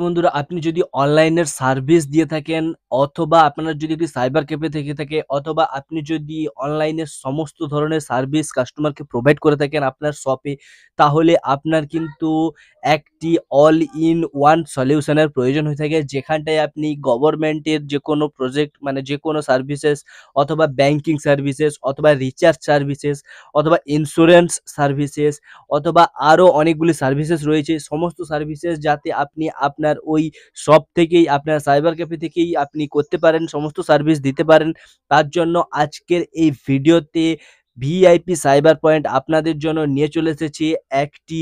বন্ধুরা আপনি যদি অনলাইনের সার্ভিস দিয়ে থাকেন অথবা আপনার যদি একটি সাইবার ক্যাফে থেকে থাকে অথবা আপনি যদি অনলাইনের সমস্ত ধরনের সার্ভিস কাস্টমারকে প্রোভাইড করে থাকেন আপনার শপে তাহলে আপনার কিন্তু একটি অল ইন ওয়ান সলিউশনের প্রয়োজন হয়ে থাকে যেখানটায় আপনি গভর্নমেন্টের যে কোনো প্রজেক্ট মানে যে কোনো সার্ভিসেস অথবা ব্যাংকিং সার্ভিসেস অথবা রিচার্জ সার্ভিসেস অথবা ইন্স্যুরেন্স সার্ভিসেস অথবা আরও অনেকগুলি সার্ভিসেস রয়েছে সমস্ত সার্ভিসেস যাতে আপনি আপনার আপনার ওই শপ থেকেই আপনার সাইবার ক্যাফে থেকেই আপনি করতে পারেন সমস্ত সার্ভিস দিতে পারেন তার জন্য আজকের এই ভিডিওতে ভিআইপি সাইবার পয়েন্ট আপনাদের জন্য নিয়ে চলে এসেছে একটি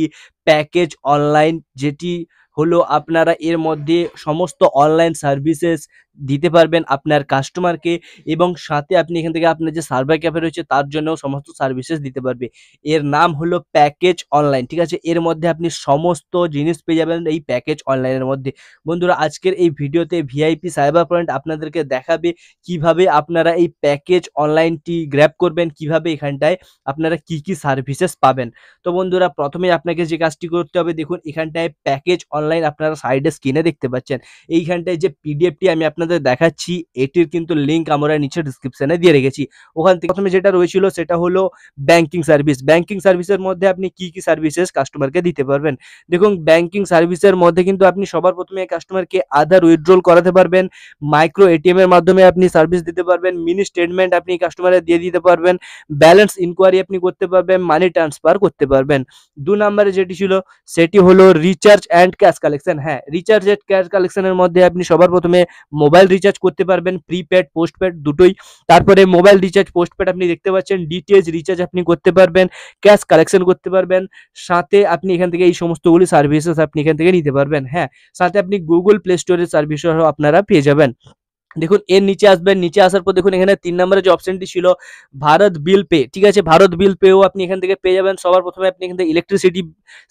প্যাকেজ অনলাইন যেটি হলো আপনারা এর মধ্যে সমস্ত অনলাইন সার্ভিসেস দিতে পারবেন আপনার কাস্টমারকে এবং সাথে আপনি এখান থেকে আপনার যে সার্ভার ক্যাফে রয়েছে তার জন্য সমস্ত সার্ভিসেস দিতে পারবে এর নাম হলো প্যাকেজ অনলাইন ঠিক আছে এর মধ্যে আপনি সমস্ত জিনিস পেয়ে যাবেন এই প্যাকেজ অনলাইনের মধ্যে বন্ধুরা আজকের এই ভিডিওতে ভিআইপি সাইবার পয়েন্ট আপনাদেরকে দেখাবে কিভাবে আপনারা এই প্যাকেজ অনলাইনটি গ্র্যাপ করবেন কিভাবে এখানটায় আপনারা কি কি সার্ভিসেস পাবেন তো বন্ধুরা প্রথমে আপনাকে যে কাজটি করতে হবে দেখুন এখানটায় প্যাকেজ অনলাইন আপনারা সাইডে স্ক্রিনে দেখতে পাচ্ছেন এইখানটায় যে পিডিএফটি আমি আপনার আপনাদের দেখাচ্ছি এটির কিন্তু লিঙ্ক আমরা নিচে ডিসক্রিপশনে দিয়ে রেখেছি ওখান থেকে প্রথমে যেটা রয়েছিল সেটা হলো ব্যাংকিং সার্ভিস ব্যাংকিং সার্ভিসের মধ্যে আপনি কি কি সার্ভিসেস কাস্টমারকে দিতে পারবেন দেখুন ব্যাংকিং সার্ভিসের মধ্যে কিন্তু আপনি সবার প্রথমে কাস্টমারকে আধার উইথড্রল করাতে পারবেন মাইক্রো এটিএম এর মাধ্যমে আপনি সার্ভিস দিতে পারবেন মিনি স্টেটমেন্ট আপনি কাস্টমারে দিয়ে দিতে পারবেন ব্যালেন্স ইনকোয়ারি আপনি করতে পারবেন মানি ট্রান্সফার করতে পারবেন দু নম্বরে যেটি ছিল সেটি হলো রিচার্জ অ্যান্ড ক্যাশ কালেকশন হ্যাঁ রিচার্জ অ্যান্ড ক্যাশ কালেকশনের মধ্যে আপনি সবার প্রথমে মোবাইল রিচার্জ করতে পারবেন প্রিপেড পোস্টপেড দুটোই তারপরে মোবাইল রিচার্জ পোস্টপেড আপনি দেখতে পাচ্ছেন ডিটিএইচ রিচার্জ আপনি করতে পারবেন ক্যাশ কালেকশন করতে পারবেন সাথে আপনি এখান থেকে এই সমস্তগুলি সার্ভিসেস আপনি এখান থেকে নিতে পারবেন হ্যাঁ সাথে আপনি গুগল প্লে স্টোরের সার্ভিসও আপনারা পেয়ে যাবেন দেখুন এর নিচে আসবেন নিচে আসার পর দেখুন এখানে তিন নম্বরে যে অপশনটি ছিল ভারত বিল পে ঠিক আছে ভারত বিল পেও আপনি এখান থেকে পেয়ে যাবেন সবার প্রথমে আপনি এখান থেকে ইলেকট্রিসিটি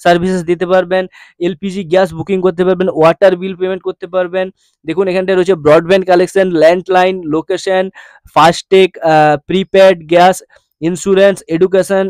সার্ভিসেস দিতে পারবেন এলপিজি গ্যাস বুকিং করতে পারবেন ওয়াটার বিল পেমেন্ট করতে পারবেন দেখুন এখানটায় রয়েছে broadband collection landline location FASTag prepaid gas insurance education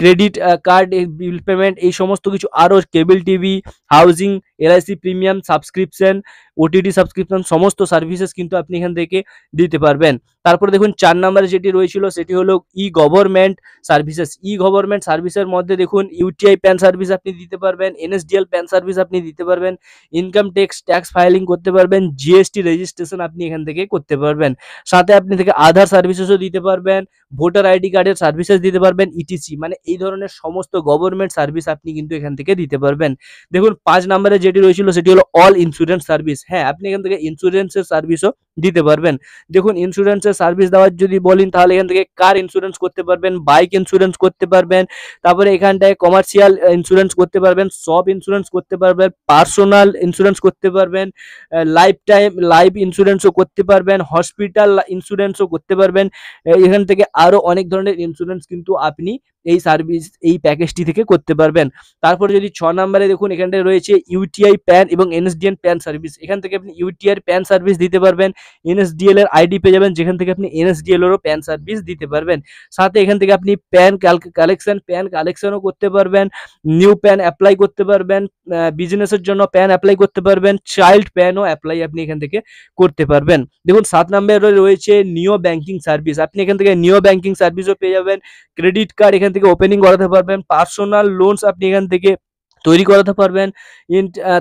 credit card bill payment এই সমস্ত কিছু আরও cable TV housing LIC premium subscription OTT subscription সমস্ত সার্ভিসেস কিন্তু আপনি এখান থেকে দিতে পারবেন তারপরে দেখুন চার নম্বরে যেটি রয়েছিল সেটি হলো E government services E government সার্ভিসের মধ্যে দেখুন ইউটিআই প্যান সার্ভিস আপনি দিতে পারবেন এনএসডিএল প্যান সার্ভিস আপনি দিতে পারবেন ইনকাম ট্যাক্স ট্যাক্স ফাইলিং করতে পারবেন জিএসটি রেজিস্ট্রেশন আপনি এখান থেকে করতে পারবেন সাথে আপনি থেকে আধার সার্ভিসেসও দিতে পারবেন ভোটার আইডি কার্ডের সার্ভিসেস দিতে পারবেন ইটিসি e মানে এই ধরনের সমস্ত গভর্নমেন্ট সার্ভিস আপনি কিন্তু এখান থেকে দিতে পারবেন দেখুন পাঁচ নম্বরে যেটি রয়েছিল সেটি হলো অল ইন্স্যুরেন্স সার্ভিস হ্যাঁ আপনি এখান থেকে ইন্স্যুরেন্সের সার্ভিসও দিতে পারবেন দেখুন ইন্স্যুরেন্সের সার্ভিস দেওয়ার যদি বলেন তাহলে এখান থেকে কার ইন্স্যুরেন্স করতে পারবেন বাইক ইন্স্যুরেন্স করতে পারবেন তারপরে এখানটায় কমার্শিয়াল ইন্স্যুরেন্স করতে পারবেন সব ইন্স্যুরেন্স করতে পারবেন পার্সোনাল ইন্স্যুরেন্স করতে পারবেন লাইফ টাইম লাইফ ইন্স্যুরেন্সও করতে পারবেন হসপিটাল ইন্স্যুরেন্সও করতে পারবেন এখান থেকে আরও অনেক ধরনের ইন্স্যুরেন্স কিন্তু আপনি এই সার্ভিস এই প্যাকেজটি থেকে করতে পারবেন তারপর যদি ছ নম্বরে দেখুন এখানটায় রয়েছে ইউটিআই প্যান এবং এনএসডিএন প্যান সার্ভিস এখান থেকে আপনি ইউটিআই প্যান সার্ভিস দিতে পারবেন এনএসডিএল এর আইডি পেয়ে যাবেন যেখান থেকে আপনি এনএসডিএল এরও প্যান সার্ভিস দিতে পারবেন সাথে এখান থেকে আপনি প্যান কালেকশন প্যান কালেকশনও করতে পারবেন নিউ প্যান অ্যাপ্লাই করতে পারবেন বিজনেসের জন্য প্যান অ্যাপ্লাই করতে পারবেন চাইল্ড প্যানও অ্যাপ্লাই আপনি এখান থেকে করতে পারবেন দেখুন সাত নম্বরে রয়েছে নিও ব্যাংকিং সার্ভিস আপনি এখান থেকে নিও ব্যাংকিং সার্ভিসও পেয়ে যাবেন ক্রেডিট কার্ড এখান থেকে ওপেনিং করাতে পারবেন পার্সোনাল লোনস আপনি এখান থেকে তৈরি করাতে পারবেন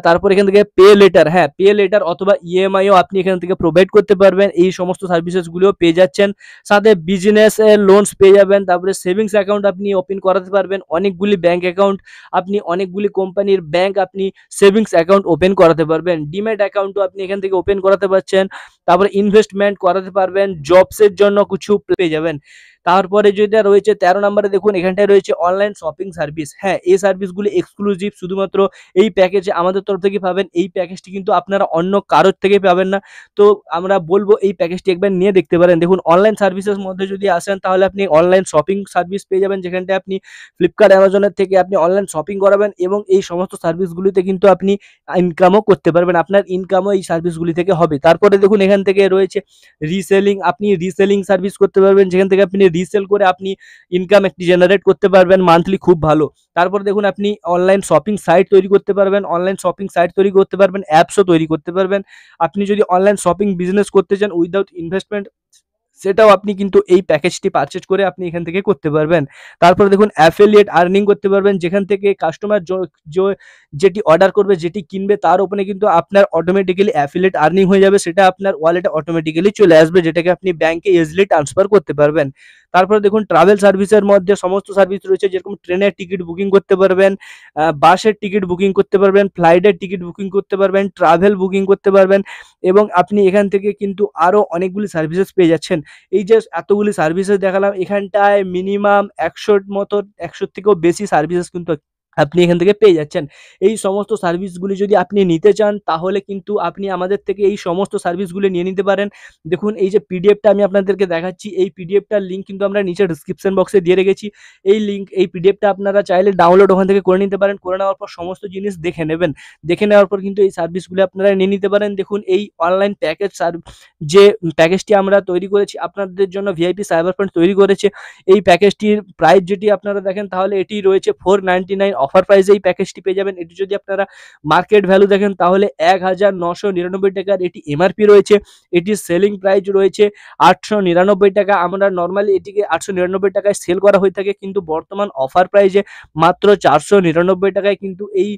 তারপর এখান থেকে পে লেটার হ্যাঁ পে লেটার অথবা ইএমআইও e আপনি এখান থেকে প্রোভাইড করতে পারবেন এই সমস্ত সার্ভিসেসগুলিও পেয়ে যাচ্ছেন সাথে বিজনেস লোনস পেয়ে যাবেন তারপরে সেভিংস অ্যাকাউন্ট আপনি ওপেন করাতে পারবেন অনেকগুলি ব্যাঙ্ক অ্যাকাউন্ট আপনি অনেকগুলি কোম্পানির ব্যাঙ্ক আপনি সেভিংস অ্যাকাউন্ট ওপেন করাতে পারবেন ডিম্যাট অ্যাকাউন্টও আপনি এখান থেকে ওপেন করাতে পারছেন তারপরে ইনভেস্টমেন্ট করাতে পারবেন জবসের জন্য কিছু পেয়ে যাবেন তারপরে যেটা রয়েছে তেরো নম্বরে দেখুন এখানটায় রয়েছে অনলাইন শপিং সার্ভিস হ্যাঁ এই সার্ভিসগুলি এক্সক্লুসিভ শুধুমাত্র এই প্যাকেজে আমাদের তরফ থেকে পাবেন এই প্যাকেজটি কিন্তু আপনারা অন্য কারোর থেকে পাবেন না তো আমরা বলবো এই প্যাকেজটি একবার নিয়ে দেখতে পারেন দেখুন অনলাইন সার্ভিসের মধ্যে যদি আসেন তাহলে আপনি অনলাইন শপিং সার্ভিস পেয়ে যাবেন যেখানটায় আপনি ফ্লিপকার্ট অ্যামাজনের থেকে আপনি অনলাইন শপিং করাবেন এবং এই সমস্ত সার্ভিসগুলিতে কিন্তু আপনি ইনকামও করতে পারবেন আপনার ইনকামও এই সার্ভিসগুলি থেকে হবে তারপরে দেখুন এখান থেকে রয়েছে রিসেলিং আপনি রিসেলিং সার্ভিস করতে পারবেন যেখান থেকে আপনি রিসেল করে আপনি ইনকাম একটি জেনারেট করতে পারবেন মান্থলি খুব ভালো তারপর দেখুন আপনি অনলাইন শপিং সাইট তৈরি করতে পারবেন অনলাইন শপিং সাইট তৈরি করতে পারবেন অ্যাপসও তৈরি করতে পারবেন আপনি যদি অনলাইন শপিং বিজনেস করতে চান উইদাউট ইনভেস্টমেন্ট সেটাও আপনি কিন্তু এই প্যাকেজটি পারচেজ করে আপনি এখান থেকে করতে পারবেন তারপরে দেখুন অ্যাফিলিয়েট আর্নিং করতে পারবেন যেখান থেকে কাস্টমার যেটি অর্ডার করবে যেটি কিনবে তার ওপরে কিন্তু আপনার অটোমেটিক্যালি অ্যাফিলিয়েট আর্নিং হয়ে যাবে সেটা আপনার ওয়ালেটে অটোমেটিক্যালি চলে আসবে যেটাকে আপনি ব্যাংকে ইজিলি ট্রান্সফার করতে পারবেন তারপরে দেখুন ট্রাভেল সার্ভিসের মধ্যে সমস্ত সার্ভিস রয়েছে যেরকম ট্রেনের টিকিট বুকিং করতে পারবেন বাসের টিকিট বুকিং করতে পারবেন ফ্লাইটের টিকিট বুকিং করতে পারবেন ট্রাভেল বুকিং করতে পারবেন এবং আপনি এখান থেকে কিন্তু আরও অনেকগুলি সার্ভিসেস পেয়ে যাচ্ছেন এই যে এতগুলি সার্ভিসেস দেখালাম এখানটায় মিনিমাম একশোর মতো একশোর থেকেও বেশি সার্ভিসেস কিন্তু আপনি এখান থেকে পেয়ে যাচ্ছেন এই সমস্ত সার্ভিসগুলি যদি আপনি নিতে চান তাহলে কিন্তু আপনি আমাদের থেকে এই সমস্ত সার্ভিসগুলি নিয়ে নিতে পারেন দেখুন এই যে পিডিএফটা আমি আপনাদেরকে দেখাচ্ছি এই পিডিএফটার লিঙ্ক কিন্তু আমরা নিচে ডিসক্রিপশন বক্সে দিয়ে রেখেছি এই লিঙ্ক এই পিডিএফটা আপনারা চাইলে ডাউনলোড ওখান থেকে করে নিতে পারেন করে নেওয়ার পর সমস্ত জিনিস দেখে নেবেন দেখে নেওয়ার পর কিন্তু এই সার্ভিসগুলি আপনারা নিয়ে নিতে পারেন দেখুন এই অনলাইন প্যাকেজ যে প্যাকেজটি আমরা তৈরি করেছি আপনাদের জন্য ভিআইপি সাইবার ফ্রেন্ড তৈরি করেছে এই প্যাকেজটির প্রাইস যেটি আপনারা দেখেন তাহলে এটি রয়েছে ফোর নাইনটি নাইন অফার প্রাইসে এই প্যাকেজটি পেয়ে যাবেন এটি যদি আপনারা মার্কেট ভ্যালু দেখেন তাহলে এক হাজার নশো নিরানব্বই টাকার এটি এমআরপি রয়েছে এটির সেলিং প্রাইস রয়েছে আটশো নিরানব্বই টাকা আমরা নর্মালি এটিকে আটশো নিরানব্বই টাকায় সেল করা হয়ে থাকে কিন্তু বর্তমান অফার প্রাইসে মাত্র চারশো নিরানব্বই টাকায় কিন্তু এই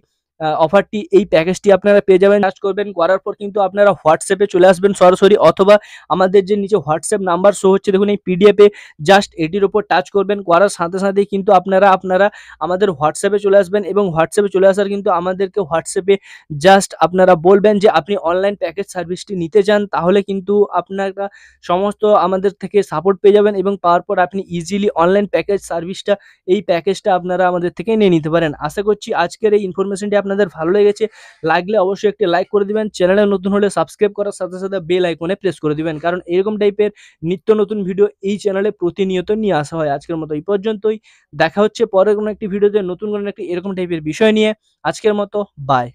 অফারটি এই প্যাকেজটি আপনারা পেয়ে যাবেন সার্চ করবেন করার পর কিন্তু আপনারা হোয়াটসঅ্যাপে চলে আসবেন সরাসরি অথবা আমাদের যে নিচে হোয়াটসঅ্যাপ নাম্বার শো হচ্ছে দেখুন এই পিডিএফে জাস্ট এটির ওপর টাচ করবেন করার সাথে সাথেই কিন্তু আপনারা আপনারা আমাদের হোয়াটসঅ্যাপে চলে আসবেন এবং হোয়াটসঅ্যাপে চলে আসার কিন্তু আমাদেরকে হোয়াটসঅ্যাপে জাস্ট আপনারা বলবেন যে আপনি অনলাইন প্যাকেজ সার্ভিসটি নিতে চান তাহলে কিন্তু আপনারা সমস্ত আমাদের থেকে সাপোর্ট পেয়ে যাবেন এবং পাওয়ার পর আপনি ইজিলি অনলাইন প্যাকেজ সার্ভিসটা এই প্যাকেজটা আপনারা আমাদের থেকে নিয়ে নিতে পারেন আশা করছি আজকের এই ইনফরমেশনটি আপনাদের ভালো লেগেছে লাগলে অবশ্যই একটি লাইক করে দিবেন চ্যানেলে নতুন হলে সাবস্ক্রাইব করার সাথে সাথে বেল আইকনে প্রেস করে দিবেন কারণ এরকম টাইপের নিত্য নতুন ভিডিও এই চ্যানেলে প্রতিনিয়ত নিয়ে আসা হয় আজকের মতো এই পর্যন্তই দেখা হচ্ছে পরের কোনো একটি ভিডিওতে নতুন কোনো একটি এরকম টাইপের বিষয় নিয়ে আজকের মতো বাই